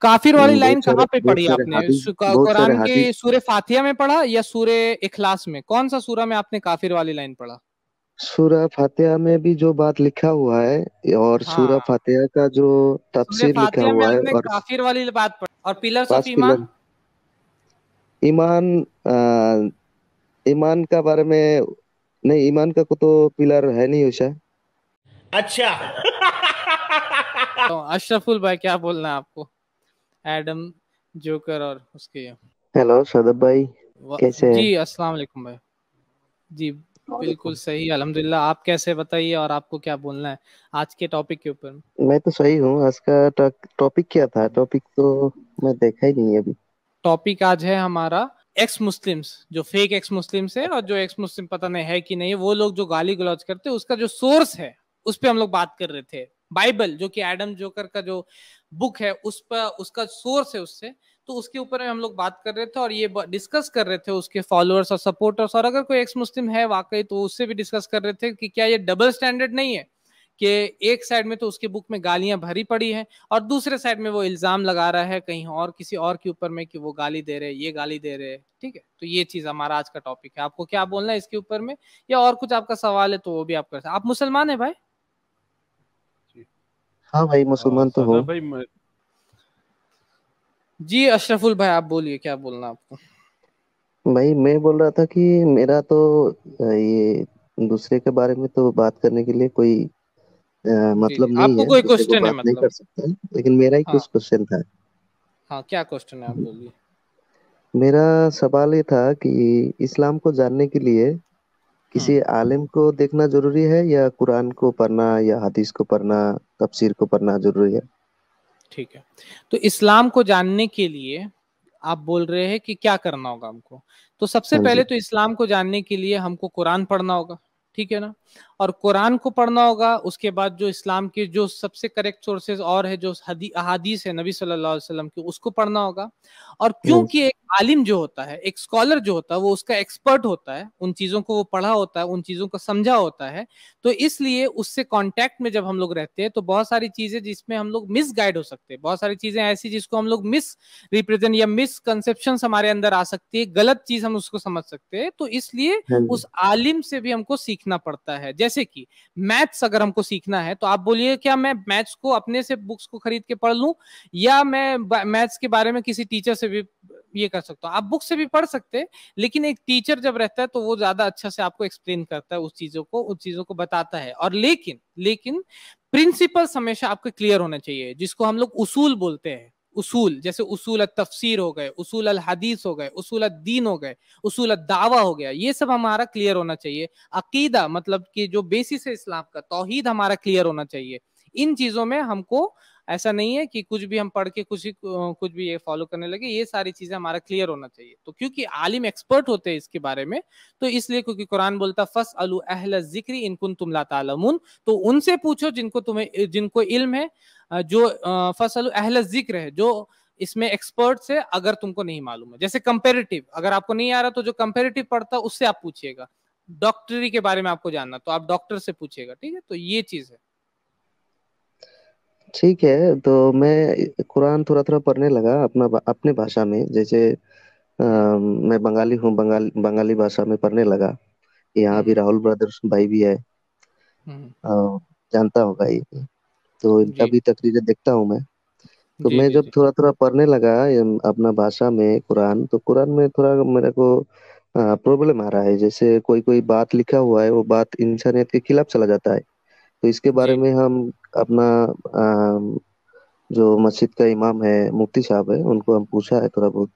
काफिर वाली हम्म, लाइन कहाँ पे पढ़ी आपने कुरान के सूर्य फातिया में पढ़ा या सूर्य इखलास में कौन सा सूरा में आपने काफिर वाली लाइन पढ़ा सूरा फातिहा में भी जो बात लिखा हुआ है और हाँ। सूरा फातिहा का जो तफसीर लिखा हुआ है और काफिर वाली बात और पिलर ऑफ ईमान ईमान ईमान का बारे में नहीं ईमान का को तो पिलर है नहीं उषा अच्छा तो अशरफुल भाई क्या बोलना है आपको एडम जोकर और उसके हेलो सदब भाई कैसे हैं जी अस्सलाम वालेकुम भाई जी बिल्कुल सही अल्हम्दुलिल्लाह आप कैसे बताइए और आपको क्या बोलना है आज के टॉपिक के ऊपर मैं तो सही हूँ आज का टॉपिक क्या था टॉपिक तो मैं देखा ही नहीं अभी टॉपिक आज है हमारा एक्स मुस्लिम्स जो फेक एक्स मुस्लिम्स है और जो एक्स मुस्लिम पता नहीं है कि नहीं वो लोग जो गाली गलौज करते हैं उसका जो सोर्स है उस पर हम लोग बात कर रहे थे बाइबल जो कि एडम जोकर का जो बुक है उस पर उसका सोर्स है उससे तो उसके ऊपर हम लोग बात कर रहे थे और ये डिस्कस कर रहे थे उसके फॉलोअर्स और सपोर्टर्स और अगर कोई एक्स मुस्लिम है वाकई तो उससे भी डिस्कस कर रहे थे कि क्या ये डबल स्टैंडर्ड नहीं है कि एक साइड में तो उसके बुक में गालियां भरी पड़ी है और दूसरे साइड में वो इल्ज़ाम लगा रहा है कहीं और किसी और के ऊपर में कि वो गाली दे रहे ये गाली दे रहे ठीक है तो ये चीज़ हमारा आज का टॉपिक है आपको क्या बोलना है इसके ऊपर में या और कुछ आपका सवाल है तो वो भी आप कर सकते आप मुसलमान है भाई हाँ भाई मुसलमान हाँ, तो हो भाई म... जी अशरफुल भाई आप बोलिए क्या बोलना आपको भाई मैं बोल रहा था कि मेरा तो ये दूसरे के बारे में तो बात करने के लिए कोई आ, मतलब नहीं आपको है कोई क्वेश्चन को है मतलब नहीं कर सकता लेकिन मेरा ही हाँ, कुछ क्वेश्चन था हाँ क्या क्वेश्चन है आप बोलिए मेरा सवाल ये था कि इस्लाम को जानने के लिए किसी हाँ। आलिम को देखना जरूरी है या कुरान को पढ़ना या हदीस को पढ़ना तफसीर को पढ़ना जरूरी है ठीक है तो इस्लाम को जानने के लिए आप बोल रहे हैं कि क्या करना होगा हमको तो सबसे हाँ पहले तो इस्लाम को जानने के लिए हमको कुरान पढ़ना होगा ठीक है ना और कुरान को पढ़ना होगा उसके बाद जो इस्लाम के जो सबसे करेक्ट सोर्सेज और है जो हदी हदीस है नबी सल्लल्लाहु अलैहि वसल्लम की उसको पढ़ना होगा और हाँ। क्योंकि एक आलिम जो होता है एक स्कॉलर जो होता है वो उसका एक्सपर्ट होता है उन चीजों को वो पढ़ा होता है उन चीजों को समझा होता है तो इसलिए उससे कांटेक्ट में जब हम लोग रहते हैं तो बहुत सारी चीजें जिसमें हम लोग मिस गाइड हो सकते हैं बहुत सारी चीजें ऐसी जिसको हम लोग मिस रिप्रेजेंट या मिस कंसेप्शन हमारे अंदर आ सकती है गलत चीज हम उसको समझ सकते हैं तो इसलिए हाँ उस आलिम से भी हमको सीखना पड़ता है जैसे कि मैथ्स अगर हमको सीखना है तो आप बोलिए क्या मैं मैथ्स को अपने से बुक्स को खरीद के पढ़ लू या मैं मैथ्स के बारे में किसी टीचर से भी ये कर सकते हो आप बुक से भी पढ़ सकते हैं लेकिन एक टीचर जब रहता है तो वो ज्यादा अच्छा से आपको एक्सप्लेन करता है उस चीजों को उस चीजों को बताता है और लेकिन लेकिन प्रिंसिपल हमेशा आपके क्लियर होना चाहिए जिसको हम लोग उसूल बोलते हैं उसूल जैसे उसूल तफसीर हो गए उसूल अल हदीस हो गए उसूल दीन हो गए उसूल दावा हो गया ये सब हमारा क्लियर होना चाहिए अकीदा मतलब कि जो बेसिस है इस्लाम का तोहीद हमारा क्लियर होना चाहिए इन चीजों में हमको ऐसा नहीं है कि कुछ भी हम पढ़ के कुछ कुछ भी ये फॉलो करने लगे ये सारी चीजें हमारा क्लियर होना चाहिए तो क्योंकि आलिम एक्सपर्ट होते हैं इसके बारे में तो इसलिए क्योंकि कुरान बोलता फस अलू अहल जिक्री इनकुन तुम लातामुन तो उनसे पूछो जिनको तुम्हें जिनको इल्म है जो फस अलू अहल जिक्र है जो इसमें एक्सपर्ट से अगर तुमको नहीं मालूम है जैसे कंपेरेटिव अगर आपको नहीं आ रहा तो जो कंपेरेटिव पढ़ता है उससे आप पूछिएगा डॉक्टरी के बारे में आपको जानना तो आप डॉक्टर से पूछिएगा ठीक है तो ये चीज है ठीक है, तो मैं कुरान थोड़ा-थोड़ा पढ़ने लगा अपना अपने भाषा में जैसे आ, मैं बंगाली हूँ, बंगाल बंगाली भाषा में पढ़ने लगा। यहाँ भी हम्म। राहुल ब्रदर्स भाई भी है। आ, हम्म। जानता होगा ये भी। तो इनका भी तकरीरें देखता हूँ मैं। तो जी, मैं जी, जब जी। थोड़ा-थोड़ा पढ़ने लगा अपना भाषा में कुरान, तो कुरान में थोड़ा मेरे को प्रॉब्लम आ रहा है, जैसे कोई-कोई बात लिखा हुआ है, वो बात इंसानियत के खिलाफ चला जाता है। तो इसके बारे जी। में हम अपना जो मस्जिद का इमाम है मुफ्ती साहब है उनको हम पूछा है थोड़ा बहुत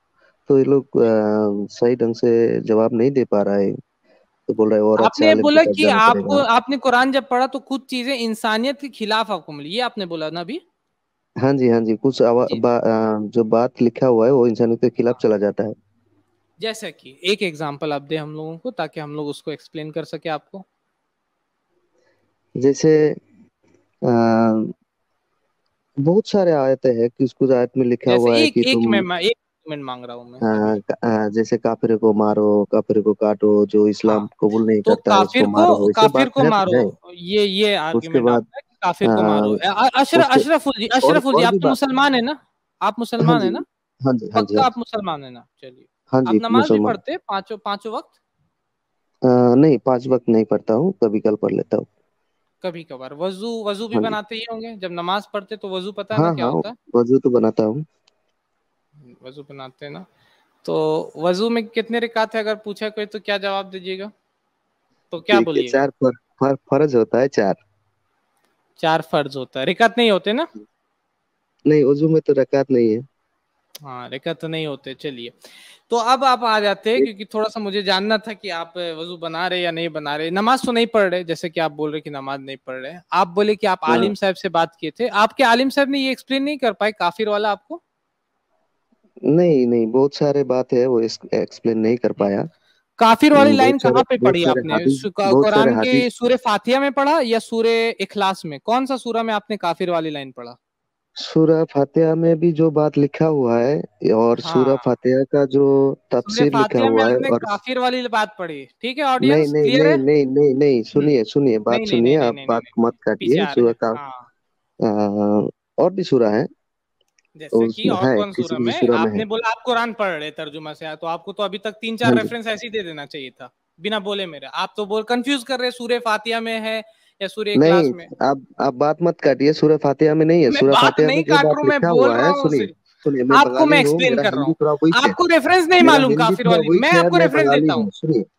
तो ये लोग सही ढंग से जवाब नहीं दे पा रहा है तो बोल रहे और आपने अच्छा बोला कि आपको आपने कुरान जब पढ़ा तो कुछ चीजें इंसानियत के खिलाफ आपको मिली ये आपने बोला ना अभी हाँ जी हाँ जी कुछ आवा, जी। बा, आ, जो बात लिखा हुआ है वो इंसानियत के खिलाफ चला जाता है जैसा कि एक एग्जांपल आप दे हम लोगों को ताकि हम लोग उसको एक्सप्लेन कर सके आपको जैसे बहुत सारे आयते हैं किस कुछ आयत में लिखा हुआ है कि एक तुम में एक मिनट मांग रहा हूँ मैं आ, हाँ, आ, हाँ, जैसे काफिर को मारो काफिर को काटो जो इस्लाम हाँ, कबूल नहीं तो करता काफिर उसको मारो काफिर को मारो तो ये ये उसके बाद काफिर को हाँ, मारो अशरफ जी अशरफ जी आप तो मुसलमान है ना आप मुसलमान है ना हाँ जी हाँ जी तो आप मुसलमान है ना चलिए हाँ जी नमाज भी पढ़ते पांचों पांचों वक्त नहीं पांच वक्त नहीं पढ़ता हूँ कभी कल पढ़ लेता हूँ कभी कभार वजू वजू भी हाँ। बनाते ही होंगे जब नमाज पढ़ते तो वजू पता है हाँ, ना क्या हाँ, होता है वजू तो बनाता हूँ वजू बनाते हैं ना तो वजू में कितने रिकात है अगर पूछा कोई तो क्या जवाब दीजिएगा तो क्या बोलिए चार फर, फर, फर्ज होता है चार चार फर्ज होता है रिकात नहीं होते ना नहीं वजू में तो रकात नहीं है हाँ तो नहीं होते चलिए तो अब आप आ जाते हैं क्योंकि थोड़ा सा मुझे जानना था कि आप वजू बना रहे या नहीं बना रहे नमाज तो नहीं पढ़ रहे जैसे कि आप बोल रहे कि नमाज नहीं पढ़ रहे आप बोले कि आप हाँ। आलिम साहब से बात किए थे आपके आलिम साहब ने ये एक्सप्लेन नहीं कर पाए काफिर वाला आपको नहीं नहीं बहुत सारे बात है वो एक्सप्लेन नहीं कर पाया काफिर वाली लाइन कहाँ पे पढ़ी आपने कुरान के सूर्य फातिया में पढ़ा या सूर्य इखलास में कौन सा सूरा में आपने काफिर वाली लाइन पढ़ा सूरह फातिहा में भी जो बात लिखा हुआ है और हाँ। सूरह फातिहा का जो तफसीर लिखा हुआ है और काफिर वाली बात पड़ी ठीक है ऑडियंस नहीं नहीं नहीं, नहीं हम्म। नहीं नहीं नहीं सुनिए सुनिए बात सुनिए आप बात मत काटिए सूरह का हाँ। और भी सूरह है जैसे कि और कौन सूरह में आपने बोला आप कुरान पढ़ रहे तर्जुमा से तो आपको तो अभी तक तीन चार रेफरेंस हाँ ऐसे ही दे देना चाहिए था बिना बोले मेरे आप तो बोल कंफ्यूज कर रहे सूर्य फातिया में है या सूर्य नहीं में? आप आप बात मत काटिए सूर्य फातिहा में नहीं है सूर्य फातिहा में काट रहा मैं बोल रहा हूँ सुनिए आपको मैं एक्सप्लेन कर रहा हूँ आपको रेफरेंस नहीं मालूम काफिर वाली मैं आपको रेफरेंस देता हूँ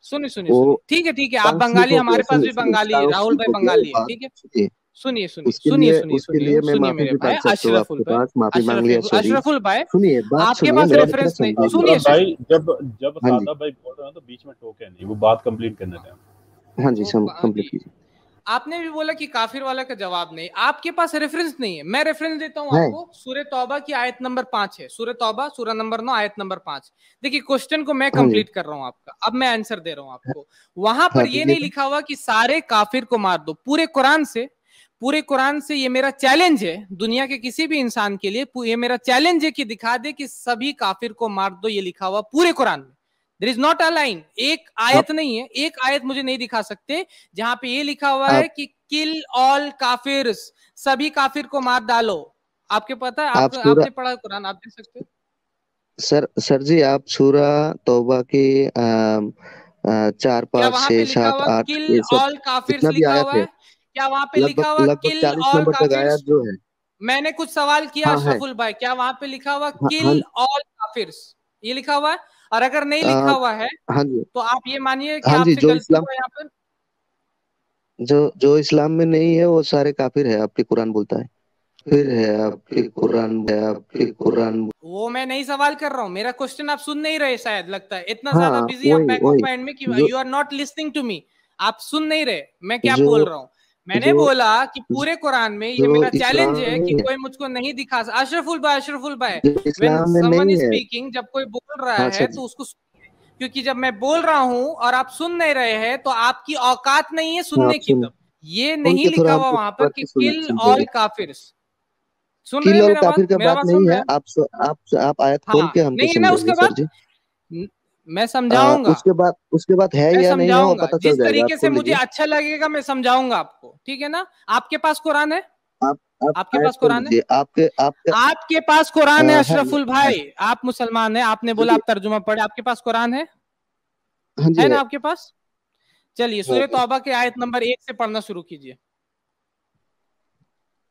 सुनिए सुनिए ठीक है ठीक है आप बंगाली हमारे पास भी बंगाली है राहुल भाई बंगाली है ठीक है सुनिए सुनिए सुनिए सुनिए सुनिए सुनिए अशरफुल भाई अशरफुल अशरफुल भाई सुनिए आपके पास रेफरेंस नहीं सुनिए भाई जब जब हाँ सादा भाई बोल रहे हैं तो बीच में टोके नहीं वो बात कंप्लीट करने दें हाँ जी सब कंप्लीट कीजिए आपने भी बोला कि काफिर वाला का जवाब नहीं आपके पास रेफरेंस नहीं है मैं रेफरेंस देता हूँ आपको सूर्य तौबा की आयत नंबर पांच है सूर्य तौबा सूर्य नंबर नौ आयत नंबर पांच देखिए क्वेश्चन को मैं कंप्लीट हाँ कर रहा हूँ आपका अब मैं आंसर दे रहा हूँ आपको वहां हाँ पर ये नहीं तो- लिखा हुआ कि सारे काफिर को मार दो पूरे कुरान से पूरे कुरान से ये मेरा चैलेंज है दुनिया के किसी भी इंसान के लिए ये मेरा चैलेंज है कि दिखा दे कि सभी काफिर को मार दो ये लिखा हुआ पूरे कुरान में there is not a line एक आयत आ, नहीं है एक आयत मुझे नहीं दिखा सकते जहां पे ये लिखा हुआ आ, है कि किल ऑल काफिर सभी काफिर को मार डालो आपके पता है आप, आप आपने पढ़ा कुरान आप देख सकते सर सर जी आप सूरा तौबा के चार पांच छह सात आठ किल ऑल काफिर लिखा हुआ है क्या वहाँ पे लिखा हुआ किल ऑल काफिर जो है मैंने कुछ सवाल किया हाँ अशरफुल हाँ। भाई क्या वहाँ पे लिखा हुआ हाँ, किल हाँ। ऑल काफिर ये लिखा हुआ है और अगर नहीं लिखा आ, हुआ है हाँ जी तो आप ये मानिए कि हाँ जी, जो इस्लाम पर जो जो इस्लाम में नहीं है वो सारे काफिर है आपके कुरान बोलता है फिर है आपके कुरान है आपके कुरान वो मैं नहीं सवाल कर रहा हूँ मेरा क्वेश्चन आप सुन नहीं रहे शायद लगता है इतना हाँ, ज्यादा बिजी आप बैक ऑफ माइंड में कि you are not listening to me आप सुन नहीं रहे मैं क्या बोल रहा हूँ मैंने बोला कि पूरे कुरान में ये मेरा चैलेंज है कि कोई मुझको नहीं दिखा सकता अशरफुल भाई अशरफुल भाई स्पीकिंग जब कोई बोल रहा हाँ, है तो उसको क्योंकि जब मैं बोल रहा हूँ और आप सुन नहीं रहे हैं तो आपकी औकात नहीं है हाँ, सुनने की तब ये नहीं लिखा हुआ वहां पर कि किल ऑल काफिर सुन रहे मेरा मेरा बात नहीं है आप आप आप आयत खोल हाँ। के हमको समझाइए सर जी मैं समझाऊंगा उसके बाद उसके बाद है या नहीं है पता जिस तरीके से मुझे अच्छा लगेगा मैं समझाऊंगा आपको ठीक है ना आपके पास कुरान है आप, आप आपके पास कुरान है आपके आपके आपके पास कुरान है अशरफुल भाई आप मुसलमान है आपने बोला आप तर्जुमा पढ़े आपके पास कुरान है हाँ है ना आपके पास चलिए हाँ। सूर्य तौबा के आयत नंबर एक से पढ़ना शुरू कीजिए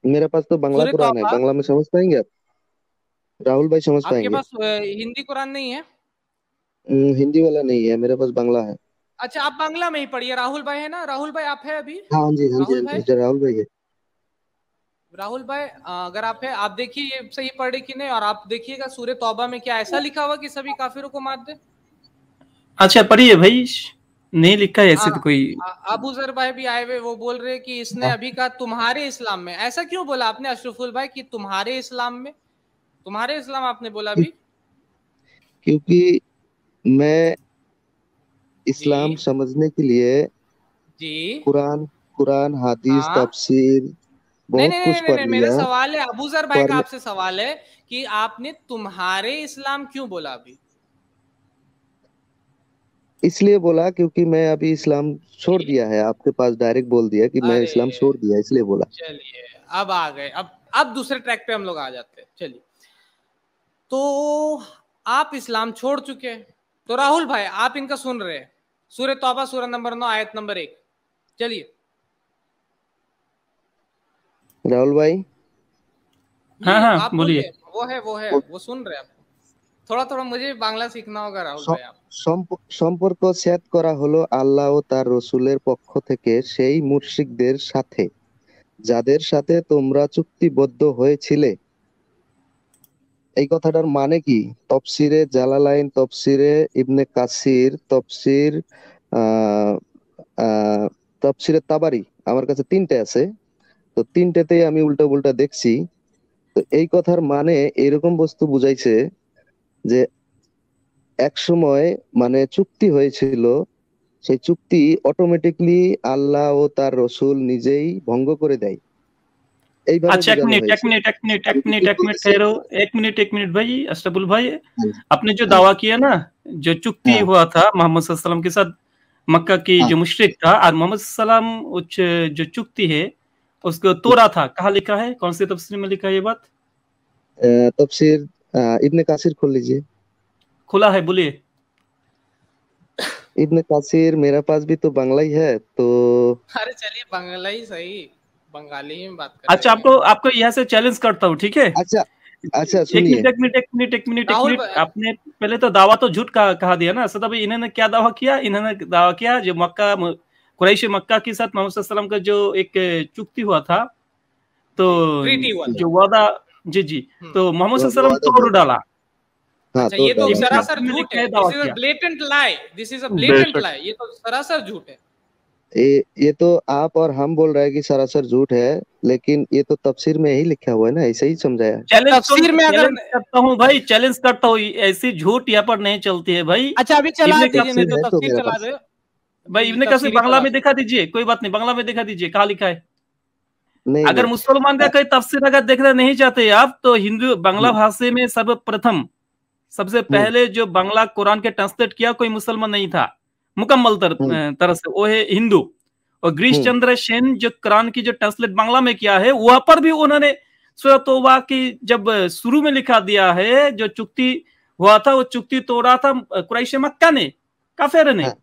मेरे पास तो बंगला कुरान है बंगला में समझ पाएंगे आप राहुल भाई समझ पाएंगे आपके पास हिंदी कुरान नहीं है हम्म, हिंदी वाला नहीं है मेरे पास बांग्ला है अच्छा आप बांग्ला में ही पढ़िए राहुल भाई है ना राहुल भाई आप है अभी हाँ जी हाँ जी हाँ भाई? राहुल भाई है राहुल भाई अगर आप है आप देखिए ये सही पढ़े कि नहीं और आप देखिएगा सूर्य तौबा में क्या ऐसा लिखा हुआ कि सभी काफिरों को मार दे अच्छा पढ़िए भाई नहीं लिखा है ऐसे हाँ, तो कोई अबू जर भाई भी आए हुए वो बोल रहे कि इसने हाँ। अभी कहा तुम्हारे इस्लाम में ऐसा क्यों बोला आपने अशरफुल भाई कि तुम्हारे इस्लाम में तुम्हारे इस्लाम आपने बोला अभी क्योंकि मैं इस्लाम समझने के लिए जी कुरान कुरान हादीस हाँ? तफसीर बहुत नहीं, कुछ नहीं, नहीं, मेरा सवाल है अबू जर भाई का आपसे सवाल है कि आपने तुम्हारे इस्लाम क्यों बोला अभी इसलिए बोला क्योंकि मैं अभी इस्लाम छोड़ दिया है आपके पास डायरेक्ट बोल दिया कि मैं इस्लाम छोड़ दिया इसलिए बोला चलिए अब आ गए अब अब दूसरे ट्रैक पे हम लोग आ जाते हैं चलिए तो आप इस्लाम छोड़ चुके हैं तो राहुल भाई आप इनका सुन रहे हैं सूर्य तोबा सूर्य नंबर नौ आयत नंबर एक चलिए राहुल भाई हाँ हाँ बोलिए वो है वो है वो सुन रहे आप থোড়া থোড়া মুঝে বাংলা শিখনা হোগা রাহুল ভাই সম্পর্ক সেট করা হলো আল্লাহ ও তার রসুলের পক্ষ থেকে সেই মুশরিকদের সাথে যাদের সাথে তোমরা চুক্তিবদ্ধ হয়েছিলে এই কথাটার মানে কি তফসিরে জালালাইন তফসিরে ইবনে কাসির তফসির তফসিরে তাবারি আমার কাছে তিনটে আছে তো তিনটেতেই আমি উল্টা উল্টা দেখছি তো এই কথার মানে এরকম বস্তু বুঝাইছে যে এক সময় মানে চুক্তি হয়েছিল সেই চুক্তি অটোমেটিকলি আল্লাহ ও তার রসুল নিজেই ভঙ্গ করে দেয় आपने जो दावा किया ना जो चुक्ति हुआ था मोहम्मद के साथ मक्का की जो मुशरक था और मोहम्मद सल्लम जो चुक्ति है उसको तोड़ा था कहा लिखा है कौन से तफसीर में लिखा है ये बात तफसीर इब्न कासिर खोल लीजिए खुला है बोलिए इब्न कासिर मेरा पास भी तो बांग्ला ही है तो अरे चलिए बांग्ला ही सही बंगाली में बात कर अच्छा आपको आपको यहाँ से चैलेंज करता हूँ ठीक है अच्छा अच्छा आपने पहले तो दावा तो झूठ का कहा दिया ना सदा भाई इन्होंने क्या दावा किया इन्होंने दावा किया जो मक्का कुरैश मक्का के साथ मोहम्मद का जो एक चुक्ति हुआ था तो जो वादा जी जी हम्म। तो मोहम्मद तोड़ तो- डाला हाँ, अच्छा तो ये तो सरासर झूठ है this is a blatant lie this is a blatant lie ये तो सरासर झूठ है ये ये तो आप और हम बोल रहे हैं कि सरासर झूठ है लेकिन ये तो तफसीर में ही लिखा हुआ है ना ऐसे ही समझाया तफसीर में अगर करता हूँ भाई चैलेंज करता हूँ ऐसी झूठ यहाँ पर नहीं चलती है भाई अच्छा अभी चला दीजिए तो तफसीर तो चला दे भाई इब्ने कसीर बांग्ला में दिखा दीजिए कोई बात नहीं बांग्ला में दिखा दीजिए कहा लिखा है नहीं, अगर मुसलमान का कोई तफसीर अगर देखना नहीं चाहते आप तो हिंदू बांग्ला भाषा में सर्वप्रथम सबसे पहले जो बांग्ला कुरान के ट्रांसलेट किया कोई मुसलमान नहीं था मुकम्मल तर, हम्म। तरह से वो है हिंदू और गिरीश हम्म। चंद्र सेन जो कुरान की जो ट्रांसलेट बांग्ला में किया है वहां पर भी उन्होंने सूरह तोबा की जब शुरू में लिखा दिया है जो चुक्ति हुआ था वो चुक्ति तोड़ा था कुरैश मक्का ने काफेर ने हाँ।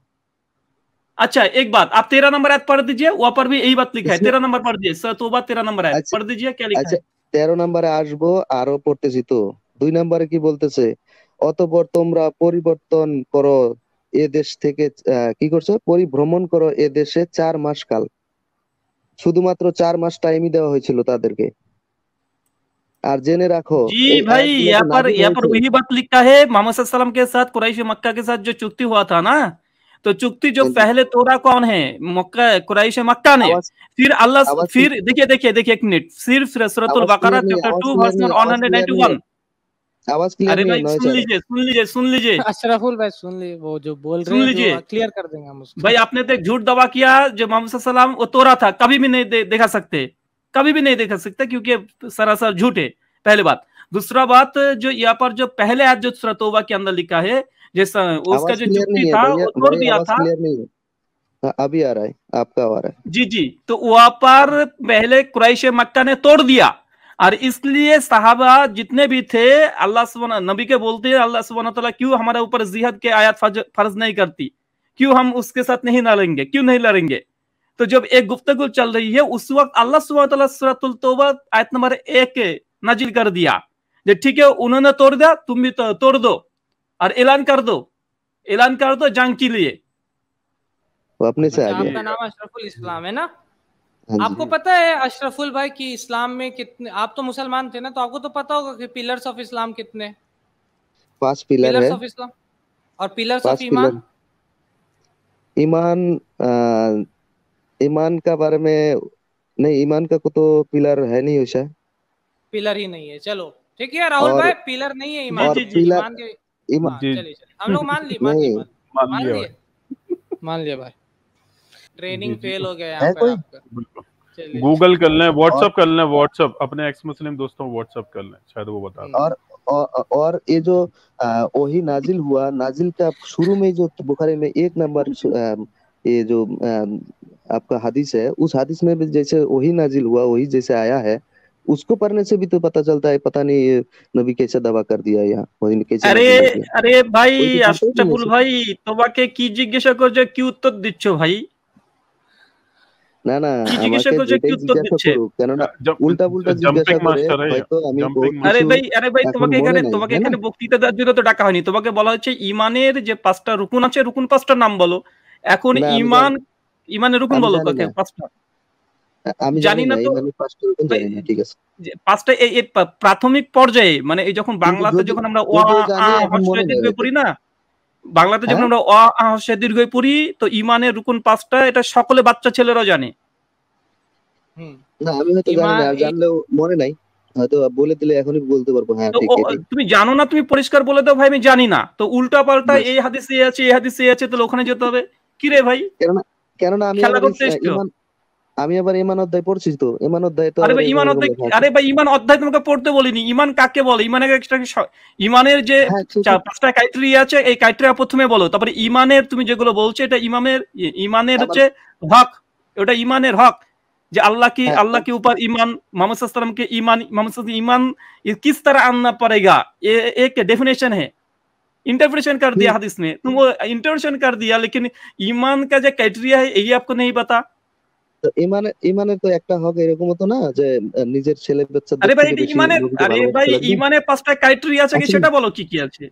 अच्छा एक बात आप तेरह नंबर आयत पढ़ दीजिए वहां पर भी यही बात लिखा है तेरह नंबर पढ़ दीजिए सर तोबा तेरह नंबर आयत अच्छा, पढ़ दीजिए क्या लिखा है তেরো अच्छा, নম্বরে आरो আরো পড়তেছি তো नंबर की बोलते से অতপর তোমরা পরিবর্তন করো এ দেশ থেকে কি করছে পরিভ্রমণ করো এ দেশে চার মাস কাল শুধুমাত্র চার মাস টাইমই দেওয়া হয়েছিল তাদেরকে আর জেনে রাখো ভাই লিখা হে কে সাথ কুরাইশ কে চুক্তি হুয়া তো চুক্তি জো পহলে তোরা কোন হে মক্কা কুরাইশ মক্কা নে ফির আল্লাহ ফির দেখিয়ে দেখিয়ে দেখিয়ে এক মিনিট সিরফ সূরাতুল বাকারা চ্যাপ্টার 2 ভার্স 191 आवाज क्लियर अरे भाई सुन लीजिए सुन लीजिए सुन लीजिए अशरफुल अच्छा, भाई सुन लीजिए वो जो बोल रहे हैं क्लियर कर देंगे हम उसको भाई आपने तो एक झूठ दवा किया जो मोहम्मद सलाम वो तोरा था कभी भी नहीं देखा सकते कभी भी नहीं देखा सकते क्योंकि सरासर झूठ है पहले बात दूसरा बात जो यहाँ पर जो पहले आज जो सूरत के अंदर लिखा है जैसा उसका जो चुप्पी था वो तोड़ दिया था हाँ, अभी आ रहा है आपका आ रहा है जी जी तो वहां पर पहले क्रैश मक्का ने तोड़ दिया और इसलिए साहबा जितने भी थे अल्लाह नबी के बोलते हैं अल्लाह सुबह तला क्यों हमारे ऊपर जिहद के आयात फर्ज नहीं करती क्यों हम उसके साथ नहीं लड़ेंगे क्यों नहीं लड़ेंगे तो जब एक गुफ्तगु चल रही है उस वक्त अल्लाह सुबह आयत नंबर एक नाजिल कर दिया जो ठीक है उन्होंने तोड़ दिया तुम भी तो तोड़ दो और ऐलान कर दो ऐलान कर दो जंग के लिए वो अपने से अच्छा, आगे आपका नाम अशरफुल इस्लाम है ना हाँ आपको पता है अशरफुल भाई कि इस्लाम में कितने आप तो मुसलमान थे ना तो आपको तो पता होगा कि पिलर्स ऑफ इस्लाम कितने पांच पिलर ऑफ इस्लाम और पिलर्स ऑफ ईमान ईमान ईमान का बारे में नहीं ईमान का तो पिलर है नहीं उषा पिलर ही नहीं है चलो ठीक है राहुल भाई पिलर नहीं है ईमान पिलर ईमान हाँ, हम लोग मान लिए मान लिए मान लिया भाई ट्रेनिंग फेल तो हो गया यहाँ पर गूगल कर लें व्हाट्सअप कर लें व्हाट्सअप अपने एक्स मुस्लिम दोस्तों व्हाट्सअप कर लें शायद वो बता हम्म। और और और ये जो वही नाजिल हुआ नाजिल का शुरू में जो बुखारी में एक नंबर ये जो आपका हदीस है उस हदीस में भी जैसे वही नाजिल हुआ वही जैसे आया है उसको पढ़ने से भी तो पता चलता है पता नहीं ये नबी कैसे दवा कर दिया या वही कैसे अरे अरे भाई तो तो भाई আশরাফুল ভাই की जिज्ञासा জিজ্ঞাসা जो क्यों उत्तर দিচ্ছ भाई না না কেননা উল্টা পুল্টা জিজ্ঞাসা করে হয়তো আমি আরে ভাই আরে ভাই তোমাকে এখানে তোমাকে এখানে বক্তৃতা দেওয়ার জন্য তো ডাকা হয়নি তোমাকে বলা হচ্ছে ইমানের যে পাঁচটা রুকুন আছে রুকুন পাঁচটার নাম বলো এখন ইমান ইমানের রুকুন বলো তোকে পাঁচটা আমি জানি না তো পাঁচটা এই প্রাথমিক পর্যায়ে মানে এই যখন বাংলাতে যখন আমরা ওয়া আ পড়ি না বাংলাতে যখন হ্যাঁ। আমরা অ আহ সে দীর্ঘ পড়ি তো ইমানের রুকুন পাঁচটা এটা সকলে বাচ্চা ছেলেরা জানে না আমি হয়তো জানি না জানলেও মনে নাই হয়তো বলে দিলে এখনই বলতে পারবো হ্যাঁ তুমি জানো না তুমি পরিষ্কার বলে দাও ভাই আমি জানি না তো উল্টা পাল্টা এই হাদিসে আছে এই হাদিসে আছে তাহলে ওখানে যেতে হবে কি রে ভাই কেননা কেননা আমি আমি আবার ইমান অধ্যায় পড়ছি তো ইমান অধ্যায় তো আরে ভাই ইমান অধ্যায় আরে ভাই ইমান অধ্যায় তোমাকে পড়তে বলিনি ইমান কাকে বলে ইমানের একটা ইমানের যে হ্যাঁ, পাঁচটা ক্রাইটেরিয়া আছে এই ক্রাইটেরিয়া প্রথমে বলো তারপরে ইমানের তুমি যেগুলো বলছো এটা ইমামের ইমানের হচ্ছে হক ওটা ইমানের হক যে আল্লাহ কি হ্যাঁ। আল্লাহ কি উপর ইমান মোহাম্মদ সাল্লাম কে ইমান মোহাম্মদ ইমান কিস তারা আননা পড়েগা এ এক डेफिनेशन হে ইন্টারপ্রিটেশন কর দিয়া হাদিস में তুমি ইন্টারপ্রিটেশন কর দিয়া লেকিন ইমান কা যে ক্রাইটেরিয়া হে এই আপকো आपको পাতা তো ইমানে ইমানে তো একটা হক এরকম তো না যে নিজের ছেলে বাচ্চা আরে ভাই ইমানে আরে ভাই ইমানে পাঁচটা ক্রাইটেরিয়া আছে কি আচ্ছা, সেটা বলো কি কি আছে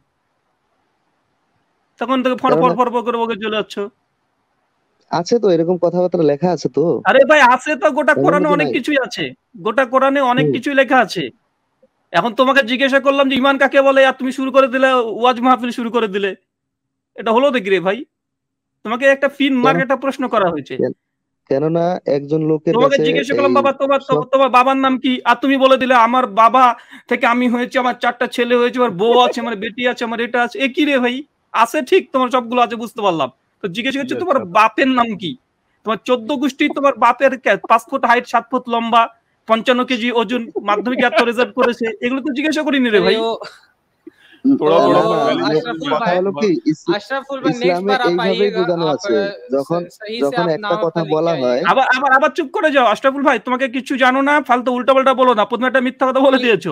তখন তোকে ফর ফর ফর করে বকে চলে যাচ্ছ আছে তো এরকম কথাবার্তা লেখা আছে তো আরে ভাই আছে তো গোটা কোরআনে অনেক কিছুই আছে গোটা কোরআনে অনেক কিছুই লেখা আছে এখন তোমাকে জিজ্ঞাসা করলাম যে ইমান কাকে বলে আর তুমি শুরু করে দিলে ওয়াজ মাহফিল শুরু করে দিলে এটা হলো দেখি রে ভাই তোমাকে একটা ফিন মার্ক একটা প্রশ্ন করা হয়েছে কেননা একজন লোকের তোমাকে জিজ্ঞেস করলাম বাবা তোমার তোমার বাবার নাম কি আর তুমি বলে দিলে আমার বাবা থেকে আমি হয়েছে আমার চারটা ছেলে হয়েছে আমার বউ আছে আমার বেটি আছে আমার এটা আছে একই রে ভাই আছে ঠিক তোমার সবগুলো আছে বুঝতে পারলাম তো জিজ্ঞেস করছে আচ্ছা, তোমার আচ্ছা। বাপের নাম কি তোমার চোদ্দ গোষ্ঠী তোমার বাপের পাঁচ ফুট হাইট সাত ফুট লম্বা পঞ্চান্ন কেজি ওজন মাধ্যমিক এত রেজাল্ট করেছে এগুলো তো জিজ্ঞাসা করিনি রে ভাই আবার আবার চুপ করে যাও আশরাফুল ভাই তোমাকে কিছু জানো না ফালতু বলো না প্রথমে একটা মিথ্যা কথা বলে দিয়েছো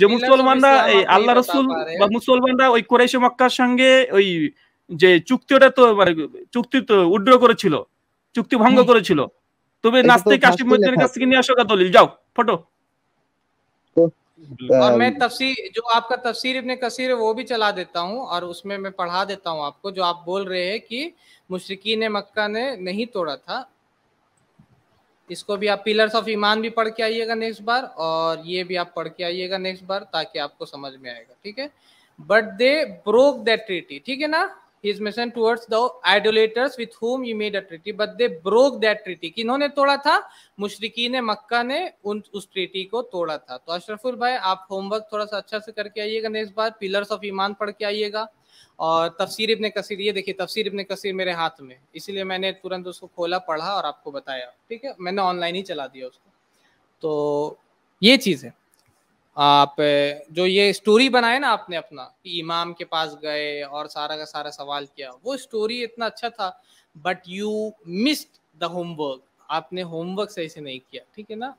যে মুসলমানরা আল্লাহ রসুল বা মুসলমানরা ওই কোরাইশ মক্কার সঙ্গে ওই যে চুক্তিটা তো মানে চুক্তি তো উড্র করেছিল চুক্তি ভঙ্গ করেছিল তবে নাস্তিক কাশিম কাছ থেকে নিয়ে আসো দলিল যাও ফটো और मैं तफसीर जो आपका तफसीर इब्ने कसीर है वो भी चला देता हूँ और उसमें मैं पढ़ा देता हूँ आपको जो आप बोल रहे हैं कि मुश्रकी ने मक्का ने नहीं तोड़ा था इसको भी आप पिलर्स ऑफ ईमान भी पढ़ के आइएगा नेक्स्ट बार और ये भी आप पढ़ के आइएगा नेक्स्ट बार ताकि आपको समझ में आएगा ठीक है but they broke that treaty ठीक है ना his mission towards the idolaters with whom he made a treaty but they broke that treaty किन्होंने तोड़ा था मुशरकीन मक्का ने उन उस ट्रीटी को तोड़ा था तो अशरफुल भाई आप होमवर्क थोड़ा सा अच्छा से करके आइएगा नेक्स्ट बार पिलर्स ऑफ ईमान पढ़ के आइएगा और तफसीर इब्ने कसीर ये देखिए तफसीर इब्ने कसीर मेरे हाथ में इसीलिए मैंने तुरंत उसको खोला पढ़ा और आपको बताया ठीक है मैंने ऑनलाइन ही चला दिया उसको तो ये चीज़ है आप जो ये स्टोरी बनाए ना आपने अपना कि इमाम के पास गए और सारा का सारा सवाल किया वो स्टोरी इतना अच्छा था but you missed the homework आपने होमवर्क सही से नहीं किया ठीक है ना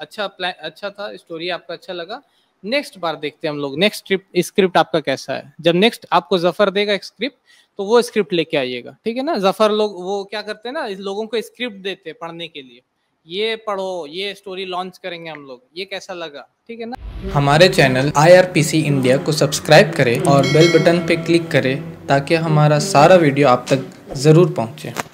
अच्छा प्लान अच्छा था स्टोरी आपका अच्छा लगा नेक्स्ट बार देखते हैं हम लोग नेक्स्ट स्क्रिप्ट स्क्रिप्ट आपका कैसा है जब नेक्स्ट आपको जफर देगा एक स्क्रिप्ट तो वो स्क्रिप्ट लेके आइएगा ठीक है ना जफर लोग वो क्या करते हैं ना इस लोगों को स्क्रिप्ट देते हैं पढ़ने के लिए ये पढ़ो ये स्टोरी लॉन्च करेंगे हम लोग ये कैसा लगा ठीक है ना हमारे चैनल आई इंडिया को सब्सक्राइब करें और बेल बटन पे क्लिक करें ताकि हमारा सारा वीडियो आप तक ज़रूर पहुँचे